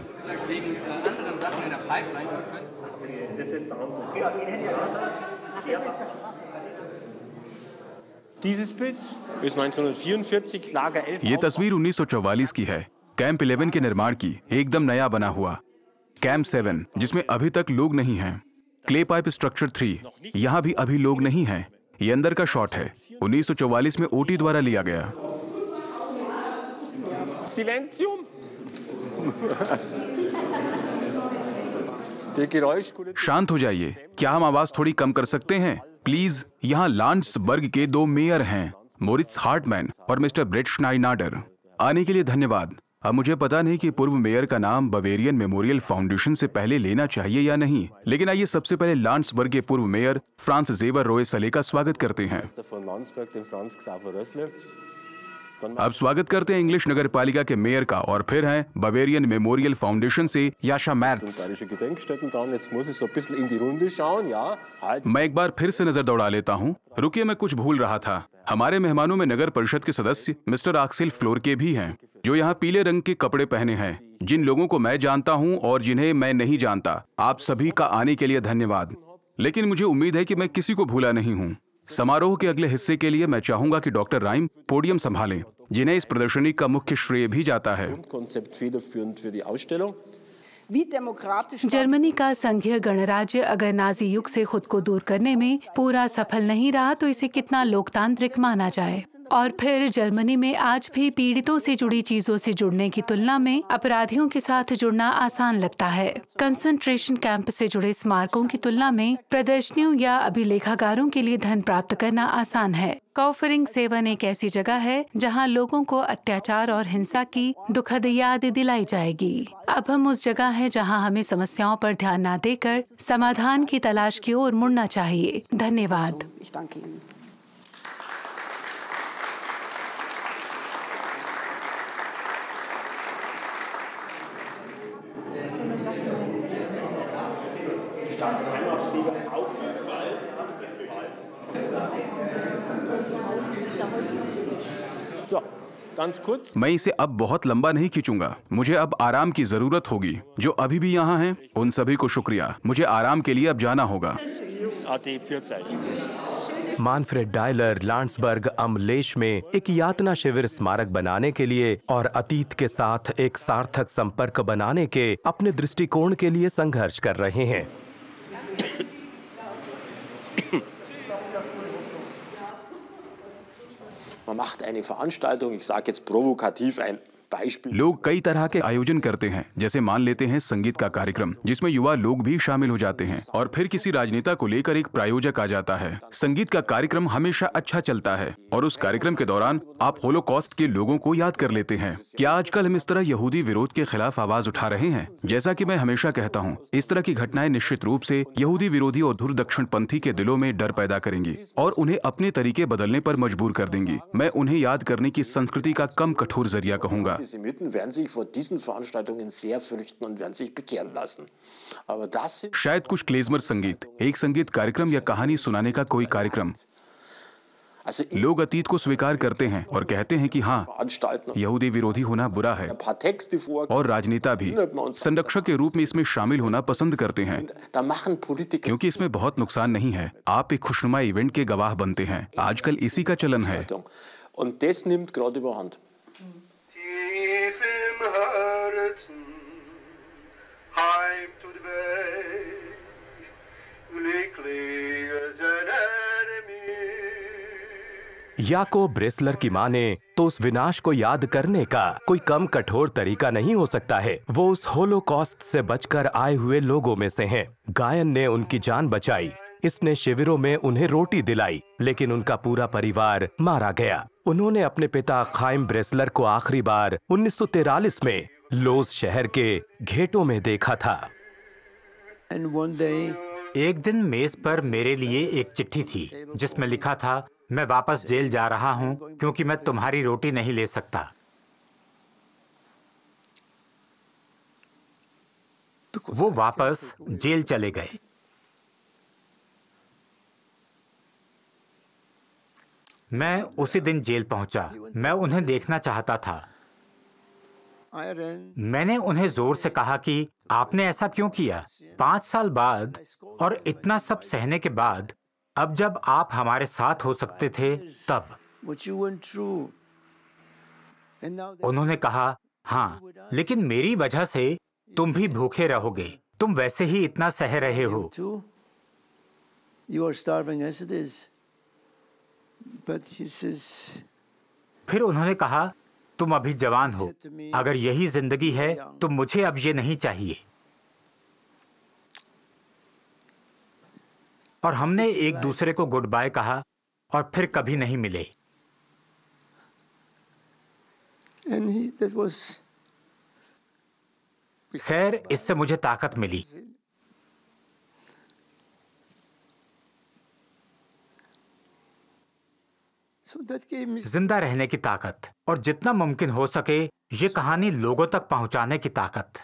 ये तस्वीर 1944 की है कैंप 11 के निर्माण की एकदम नया बना हुआ कैम सेवन जिसमें अभी तक लोग नहीं हैं क्ले पाइप स्ट्रक्चर थ्री यहाँ भी अभी लोग नहीं हैं ये अंदर का शॉट है 1944 में ओटी द्वारा लिया गया शांत हो जाइए क्या हम आवाज थोड़ी कम कर सकते हैं प्लीज यहाँ बर्ग के दो मेयर हैं मोरिट्स हार्टमैन और मिस्टर ब्रेड श्नाइनाडर आने के लिए धन्यवाद अब हाँ, मुझे पता नहीं कि पूर्व मेयर का नाम बवेरियन मेमोरियल फाउंडेशन से पहले लेना चाहिए या नहीं लेकिन आइए सबसे पहले लांसबर्ग के पूर्व मेयर फ्रांस जेवर रोए सले का स्वागत करते हैं अब स्वागत करते हैं इंग्लिश नगर पालिका के मेयर का और फिर हैं बवेरियन मेमोरियल फाउंडेशन से याशा मैर्थ्स मैं एक बार फिर से नजर दौड़ा लेता हूँ रुकिए मैं कुछ भूल रहा था हमारे मेहमानों में नगर परिषद के सदस्य मिस्टर आक्सिल फ्लोर के भी हैं जो यहाँ पीले रंग के कपड़े पहने हैं जिन लोगों को मैं जानता हूँ और जिन्हें मैं नहीं जानता आप सभी का आने के लिए धन्यवाद लेकिन मुझे उम्मीद है कि मैं किसी को भूला नहीं हूँ समारोह के अगले हिस्से के लिए मैं चाहूंगा कि डॉक्टर राइम पोडियम संभालें जिन्हें इस प्रदर्शनी का मुख्य श्रेय भी जाता है जर्मनी का संघीय गणराज्य अगर नाजी युग से खुद को दूर करने में पूरा सफल नहीं रहा तो इसे कितना लोकतांत्रिक माना जाए और फिर जर्मनी में आज भी पीड़ितों से जुड़ी चीजों से जुड़ने की तुलना में अपराधियों के साथ जुड़ना आसान लगता है कंसंट्रेशन कैंप से जुड़े स्मारकों की तुलना में प्रदर्शनियों या अभिलेखागारों के लिए धन प्राप्त करना आसान है काउफरिंग सेवन एक ऐसी जगह है जहां लोगों को अत्याचार और हिंसा की दुखद याद दिलाई जाएगी अब हम उस जगह हैं जहां हमें समस्याओं पर ध्यान न देकर समाधान की तलाश की ओर मुड़ना चाहिए धन्यवाद starke मैं इसे अब बहुत लंबा नहीं खींचूंगा मुझे अब आराम की जरूरत होगी जो अभी भी यहाँ हैं, उन सभी को शुक्रिया मुझे आराम के लिए अब जाना होगा मानफ्रेड डायलर लांड्सबर्ग अमलेश में एक यातना शिविर स्मारक बनाने के लिए और अतीत के साथ एक सार्थक संपर्क बनाने के अपने दृष्टिकोण के लिए संघर्ष कर रहे हैं Man macht eine Veranstaltung, ich sage jetzt provokativ ein लोग कई तरह के आयोजन करते हैं जैसे मान लेते हैं संगीत का कार्यक्रम जिसमें युवा लोग भी शामिल हो जाते हैं और फिर किसी राजनेता को लेकर एक प्रायोजक आ जाता है संगीत का कार्यक्रम हमेशा अच्छा चलता है और उस कार्यक्रम के दौरान आप होलो के लोगों को याद कर लेते हैं क्या आजकल हम इस तरह यहूदी विरोध के खिलाफ आवाज उठा रहे हैं जैसा की मैं हमेशा कहता हूँ इस तरह की घटनाएं निश्चित रूप ऐसी यहूदी विरोधी और धुर पंथी के दिलों में डर पैदा करेंगी और उन्हें अपने तरीके बदलने आरोप मजबूर कर देंगी मैं उन्हें याद करने की संस्कृति का कम कठोर जरिया कहूँगा Antisemiten werden sich vor diesen Veranstaltungen sehr fürchten und werden sich bekehren lassen. Aber das sind शायद कुछ क्लेजमर संगीत एक संगीत कार्यक्रम या कहानी सुनाने का कोई कार्यक्रम लोग अतीत को स्वीकार करते हैं और कहते हैं कि हाँ यहूदी विरोधी होना बुरा है और राजनेता भी संरक्षक के रूप में इसमें शामिल होना पसंद करते हैं क्योंकि इसमें बहुत नुकसान नहीं है आप एक खुशनुमा इवेंट के गवाह बनते हैं आजकल इसी का चलन है tief im Herzen, heim tut weg, glückliches या को ब्रेसलर की माने तो उस विनाश को याद करने का कोई कम कठोर तरीका नहीं हो सकता है वो उस होलोकॉस्ट से बचकर आए हुए लोगों में से हैं। गायन ने उनकी जान बचाई इसने शिविरों में उन्हें रोटी दिलाई लेकिन उनका पूरा परिवार मारा गया उन्होंने अपने पिता खाइम ब्रेसलर को आखिरी बार उन्नीस में लोस शहर के घेटों में देखा था एक दिन मेज पर मेरे लिए एक चिट्ठी थी जिसमें लिखा था मैं वापस जेल जा रहा हूं क्योंकि मैं तुम्हारी रोटी नहीं ले सकता तो वो वापस जेल चले गए मैं उसी दिन जेल पहुंचा मैं उन्हें देखना चाहता था मैंने उन्हें जोर से कहा कि आपने ऐसा क्यों किया पांच साल बाद और इतना सब सहने के बाद अब जब आप हमारे साथ हो सकते थे तब उन्होंने कहा हाँ लेकिन मेरी वजह से तुम भी भूखे रहोगे तुम वैसे ही इतना सह रहे हो फिर उन्होंने कहा तुम अभी जवान हो अगर यही जिंदगी है तो मुझे अब ये नहीं चाहिए और हमने एक दूसरे को गुड बाय कहा और फिर कभी नहीं मिले खैर इससे मुझे ताकत मिली जिंदा रहने की ताकत और जितना मुमकिन हो सके ये कहानी लोगों तक पहुंचाने की ताकत